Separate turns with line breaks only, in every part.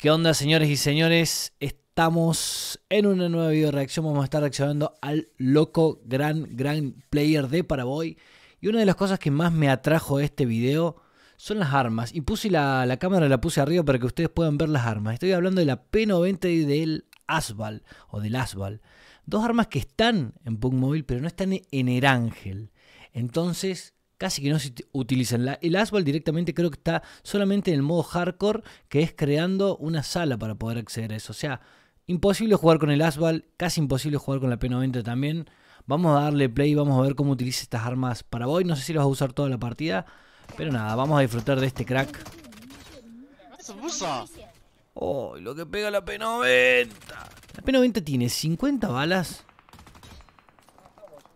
¿Qué onda, señores y señores? Estamos en una nueva video reacción. Vamos a estar reaccionando al loco gran, gran player de Paraboy. Y una de las cosas que más me atrajo de este video son las armas. Y puse la, cámara, la puse arriba para que ustedes puedan ver las armas. Estoy hablando de la P90 y del Asbal, o del Asbal. Dos armas que están en Punk Mobile, pero no están en Erangel Entonces, casi que no se utilizan. el asval directamente creo que está solamente en el modo hardcore, que es creando una sala para poder acceder a eso. O sea, imposible jugar con el asval casi imposible jugar con la P90 también. Vamos a darle play y vamos a ver cómo utiliza estas armas para hoy. No sé si las va a usar toda la partida, pero nada, vamos a disfrutar de este crack. ¡Oh, lo que pega la P90! La P90 tiene 50 balas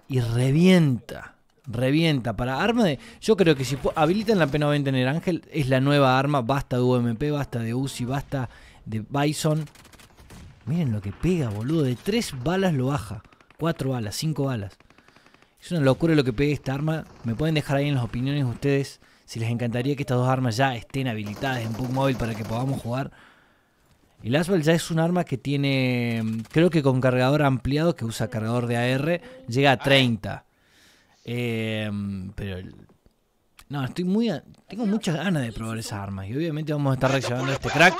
y revienta revienta para arma de. Yo creo que si habilitan la P90 en el Ángel, es la nueva arma. Basta de UMP, basta de Uzi, basta de Bison. Miren lo que pega, boludo. De 3 balas lo baja. 4 balas, 5 balas. Es una locura lo que pega esta arma. Me pueden dejar ahí en las opiniones ustedes si les encantaría que estas dos armas ya estén habilitadas en Pug Mobile para que podamos jugar. El Aswell ya es un arma que tiene, mm, creo que con cargador ampliado, que usa cargador de AR, llega a 30. Eh, pero no, estoy muy. tengo muchas ganas de probar esas armas. Y obviamente vamos a estar reaccionando a este crack.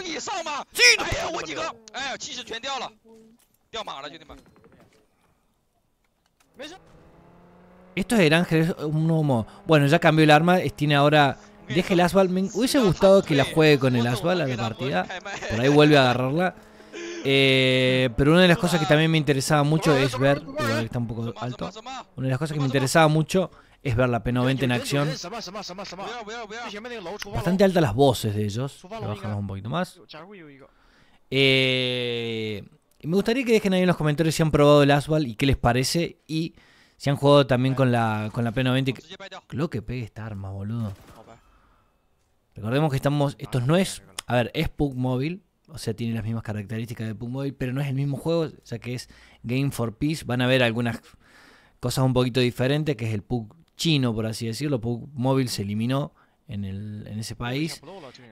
Esto es el ángel, es un humo. Bueno, ya cambió el arma. Tiene ahora. Deje el asval. Me hubiese gustado que la juegue con el Asval a la partida. Por eh. ahí vuelve a agarrarla. Eh, pero una de las cosas que también me interesaba mucho es ver, está un poco alto, una de las cosas que me interesaba mucho es ver la P90 en acción. Bastante altas las voces de ellos, bajamos un poquito más. Eh, me gustaría que dejen ahí en los comentarios si han probado el asval y qué les parece y si han jugado también con la, con la P90. Lo que pegue esta arma, boludo. Recordemos que estamos, esto no es, a ver, es Pug móvil, o sea, tiene las mismas características de Móvil, pero no es el mismo juego, o sea, que es Game for Peace. Van a ver algunas cosas un poquito diferentes, que es el Pug chino, por así decirlo. Pug móvil se eliminó en, ese país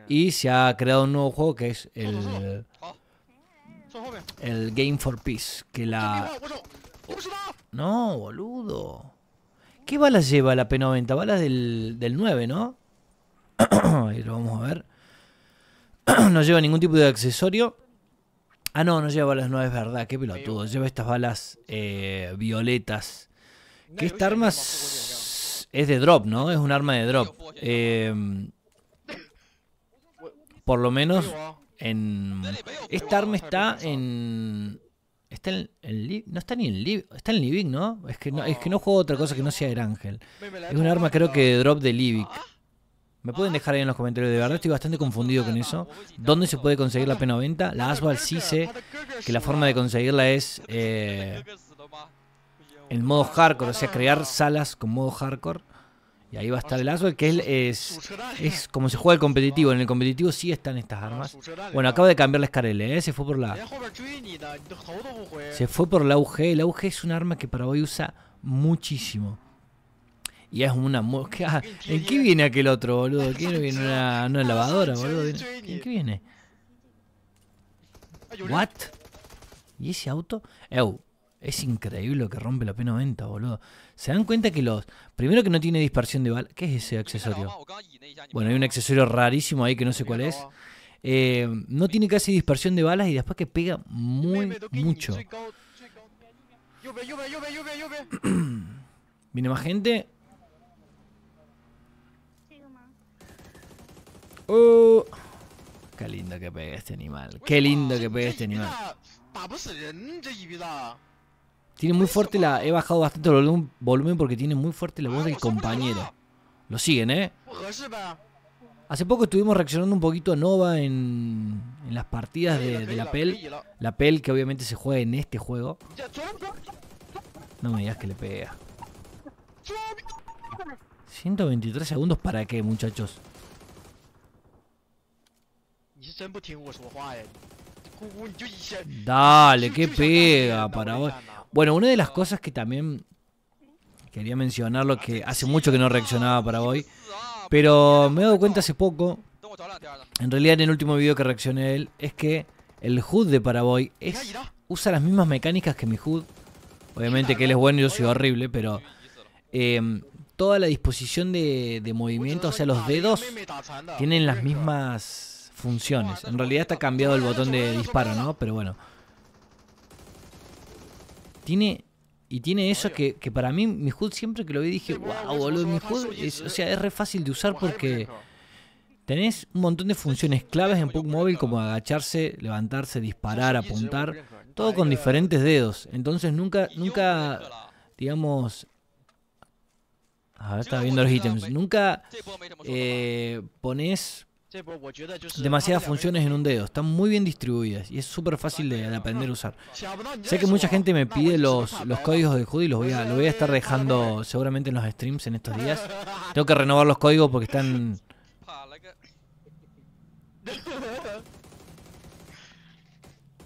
y se ha creado un nuevo juego que es el, el Game for Peace. Que la. No, boludo. ¿Qué balas lleva la P90? Balas del, del 9, ¿no? Ahí lo vamos a ver. no lleva ningún tipo de accesorio. Ah, no, no lleva balas, no es verdad, qué pelotudo. Lleva estas balas eh, violetas. Que esta arma es, de drop, ¿no? Es un arma de drop. Em, por lo menos en... Esta arma está en... Está en, no está ni en Living, está en Living, ¿no? Es que no, es que no juego otra cosa que no sea el Ángel. Ah, es un arma creo que de drop de Living. Ah, ¿Me pueden dejar ahí en los comentarios? De verdad estoy bastante confundido con eso. ¿Dónde se puede conseguir la P90? La Aswal sí sé que la forma de conseguirla es eh, en modo hardcore, o sea, crear salas con modo hardcore. Y ahí va a estar el Aswell, que es, es, como se juega el competitivo. En el competitivo sí están estas armas. Bueno, acaba de cambiar la escarela, ¿eh? Se fue por la... Se fue por la UG. La UG es un arma que para hoy usa muchísimo y es una mosca. ¿En qué viene aquel otro, boludo? ¿En ¿Qué viene una, lavadora, boludo? ¿En qué viene? ¿What? ¿Y ese auto? Ew, es increíble lo que rompe la P90, boludo. ¿Se dan cuenta que los... Primero que no tiene dispersión de balas. ¿Qué es ese accesorio? Bueno, hay un accesorio rarísimo ahí que no sé cuál es. Eh, no tiene casi dispersión de balas y después que pega muy mucho. Viene más gente. Oh. Qué lindo que pega este animal. Qué lindo que pega este animal. Tiene muy fuerte la... He bajado bastante el volumen porque tiene muy fuerte la ah, voz del compañero. Lo siguen, ¿eh? Hace poco estuvimos reaccionando un poquito a Nova en, en las partidas de, la PEL. La PEL que obviamente se juega en este juego. No me digas que le pega. 123 segundos para qué, muchachos. Dale, qué pega para hoy. Bueno, una de las cosas que también quería mencionarlo, que hace mucho que no reaccionaba para hoy, pero me he dado cuenta hace poco, en realidad en el último video que reaccioné a él, es que el HUD de Paraboy es, usa las mismas mecánicas que mi HUD. Obviamente que él es bueno y yo soy horrible, pero em, toda la disposición de, de movimiento, o sea, los dedos tienen las mismas funciones. En realidad está cambiado el botón de disparo, ¿no? Pero bueno. Tiene... Y tiene eso que, para mí, mi HUD siempre que lo vi dije, wow, boludo, mi HUD es, o sea, es re fácil de usar porque tenés un montón de funciones claves en Pug Móvil como agacharse, levantarse, disparar, apuntar, todo con diferentes dedos. Entonces nunca, nunca, digamos, ver, estaba viendo los pues, ítems. Nunca pues, eh, pones pues, pues, demasiadas funciones en un dedo, están muy bien distribuidas y es súper fácil de, aprender a usar. Sé que mucha gente me pide los, los códigos de HUD y los voy a, voy a estar dejando seguramente en los streams en estos días. Tengo que renovar los códigos porque están...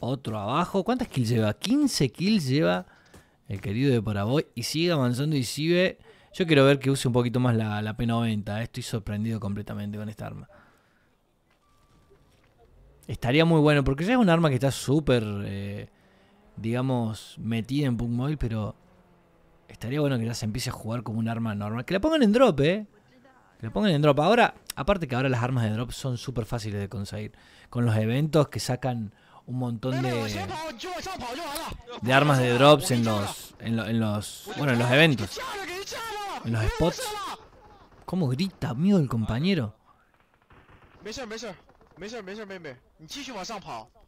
Otro abajo. ¿Cuántas kills lleva? 15 kills lleva el querido de Paraboy y sigue avanzando y sigue... Yo quiero ver que use un poquito más la, la P90. Eh, estoy sorprendido completamente con esta arma. Estaría muy bueno, porque ya es un arma que está súper, eh, digamos, metida en Mobile pero estaría bueno que ya se empiece a jugar como un arma normal. Que la pongan en drop, eh. Que la pongan en drop. Ahora, aparte que ahora las armas de drop son súper fáciles de conseguir. Con los eventos que sacan un montón de, de armas de drops en los, en, los, bueno, en los eventos. En los spots. ¿Cómo grita, amigo, el compañero?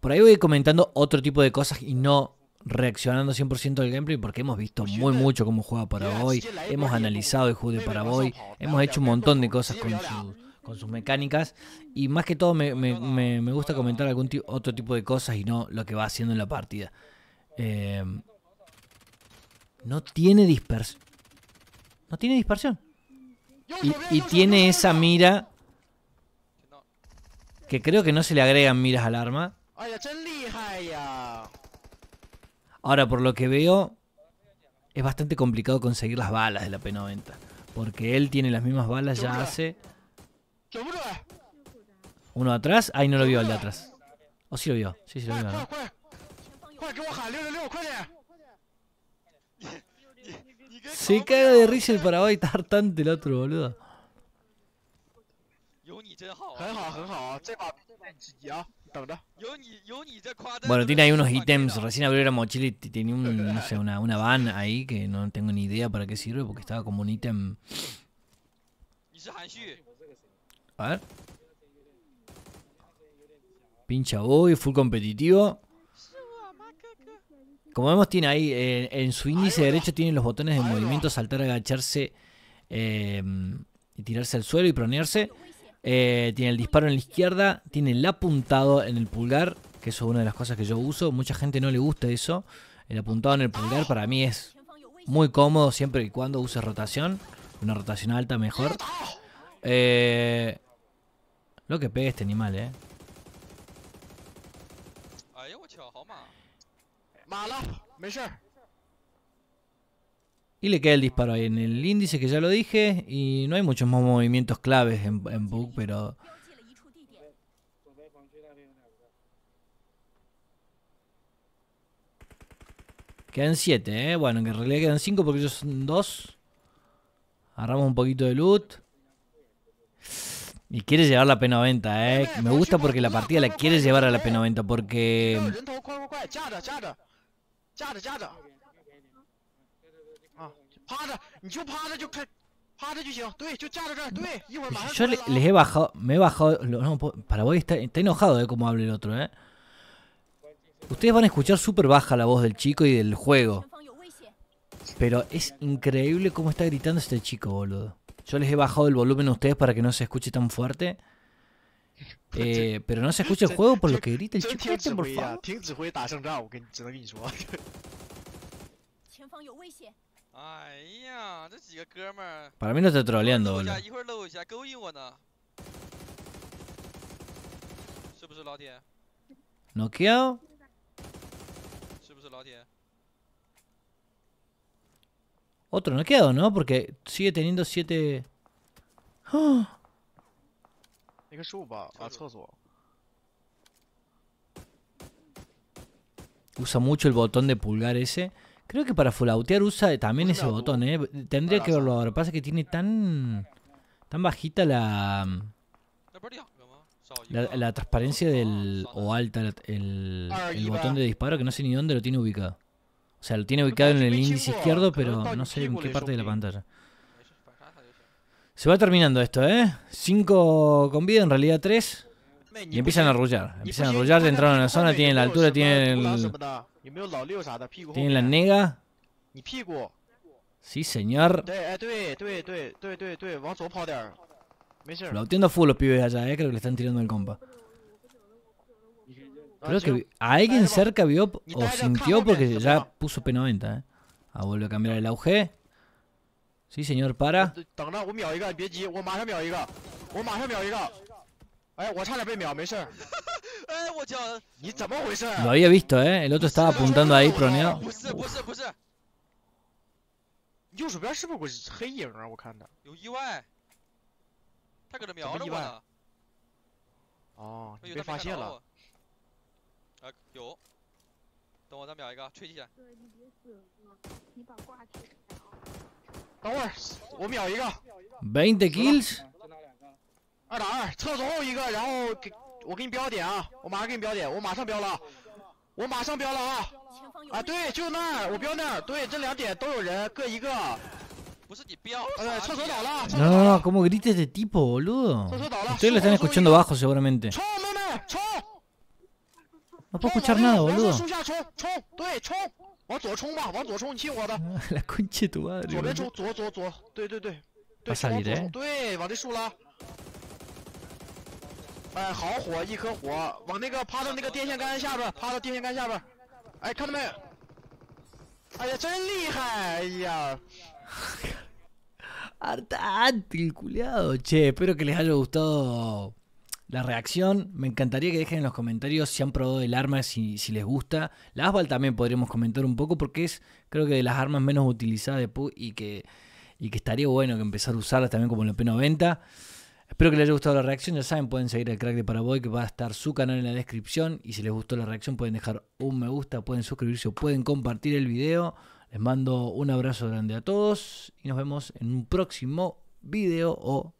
por ahí voy comentando otro tipo de cosas y no reaccionando 100% al gameplay porque hemos visto muy mucho cómo juega para hoy, hemos analizado el juego de para hemos hecho un montón de cosas con ah. con sus mecánicas y más que todo me, gusta comentar algún otro tipo de cosas y no lo que va haciendo en la partida. Eh, no tiene dispersión. No tiene dispersión. y tiene esa mira que creo que no se le agregan miras al arma. Ahora, por lo que veo, es bastante complicado conseguir las balas de la P90. Porque él tiene las mismas balas ya hace... Uno atrás. Ahí no lo vio el de atrás. O sí lo vio. Sí, lo vio. Se caga de risa el paraguay tartante el otro, boludo bueno tiene ahí unos ítems. Recién abrió la mochila y tiene no sé, una, van ahí que no tengo ni idea para qué sirve porque estaba como un ítem. A ver. Pincha voy, full competitivo. Como vemos, tiene ahí en su índice derecho tiene los botones de movimiento, saltar, agacharse y tirarse al suelo y pronearse. Eh, tiene el disparo en la izquierda, tiene el apuntado en el pulgar, que eso es una de las cosas que yo uso. Mucha gente no le gusta eso. El apuntado en el pulgar para mí es muy cómodo siempre y cuando use rotación. Una rotación alta mejor. Eh, lo que pega este animal, eh. Y le queda el disparo ahí en el índice, que ya lo dije. Y no hay muchos más movimientos claves en, en pero... Quedan 7, ¿eh? Bueno, en realidad quedan 5 porque ellos son 2. Agarramos un poquito de loot. Y quiere llevar la P90, ¿eh? Me gusta porque la partida la quiere llevar a la P90 porque... Yo les he bajado, me he bajado. No, para vos está, enojado de cómo habla el otro, ¿eh? Ustedes van a escuchar súper baja la voz del chico y del juego. Pero es increíble cómo está gritando este chico, boludo. Yo les he bajado el volumen a ustedes para que no se escuche tan fuerte. pero no se escucha el juego por lo que grita el chico. por favor. Para mí no está troleando, boludo. Otro noqueado, ¿no? Porque sigue teniendo siete... Usa mucho el botón de pulgar ese Creo que para fulautear usa también ese botón, ¿eh? Tendría que verlo ahora. Pasa que tiene tan. tan bajita la. La, transparencia del. o alta el, botón de disparo que no sé ni dónde lo tiene ubicado. O sea, lo tiene ubicado en el índice izquierdo, pero no sé en qué parte de la pantalla. Se va terminando esto, ¿eh? 5 con vida, en realidad 3. Y empiezan a arrullar. Empiezan a arrullar, entraron en la zona, tienen la altura, tienen Tienen la nega. Sí, señor. Flauteando a full los pibes allá, eh. Creo que le están tirando el compa. Creo que alguien cerca vio o sintió porque ya puso P90, eh. Ah, vuelve a cambiar el auge. Sí, señor, para. Lo había visto, ¿eh? El otro estaba apuntando ahí, proneado. 20 kills. 二打二厕所后一个然后给我给你标点啊我马上给你标点我马上标了我马上标了啊啊对就那儿我标那儿对这两点都有人各一个不是你标哎、厕所倒了厕所倒了冲妹妹冲往左冲吧往左冲你信我的 左边冲左左左对对对往下冲对往这树拉哎，好火，一颗火，往那个趴到那个电线杆下边，趴到电线杆下边。哎，看到没？哎呀，真厉害！哎呀。Harta el culiado. Che, espero que les haya gustado la reacción. Me encantaría que dejen en los comentarios si han probado el arma, si, si les gusta. La Asval también podríamos comentar un poco porque es, creo que, de las armas menos utilizadas de pu y que, y que estaría bueno que empezar a usarlas también como en la P90. Espero que les haya gustado la reacción. Ya saben, pueden seguir al crack de Paraboy, que va a estar su canal en la descripción. Y si les gustó la reacción, pueden dejar un me gusta, pueden suscribirse o pueden compartir el video. Les mando un abrazo grande a todos y nos vemos en un próximo video o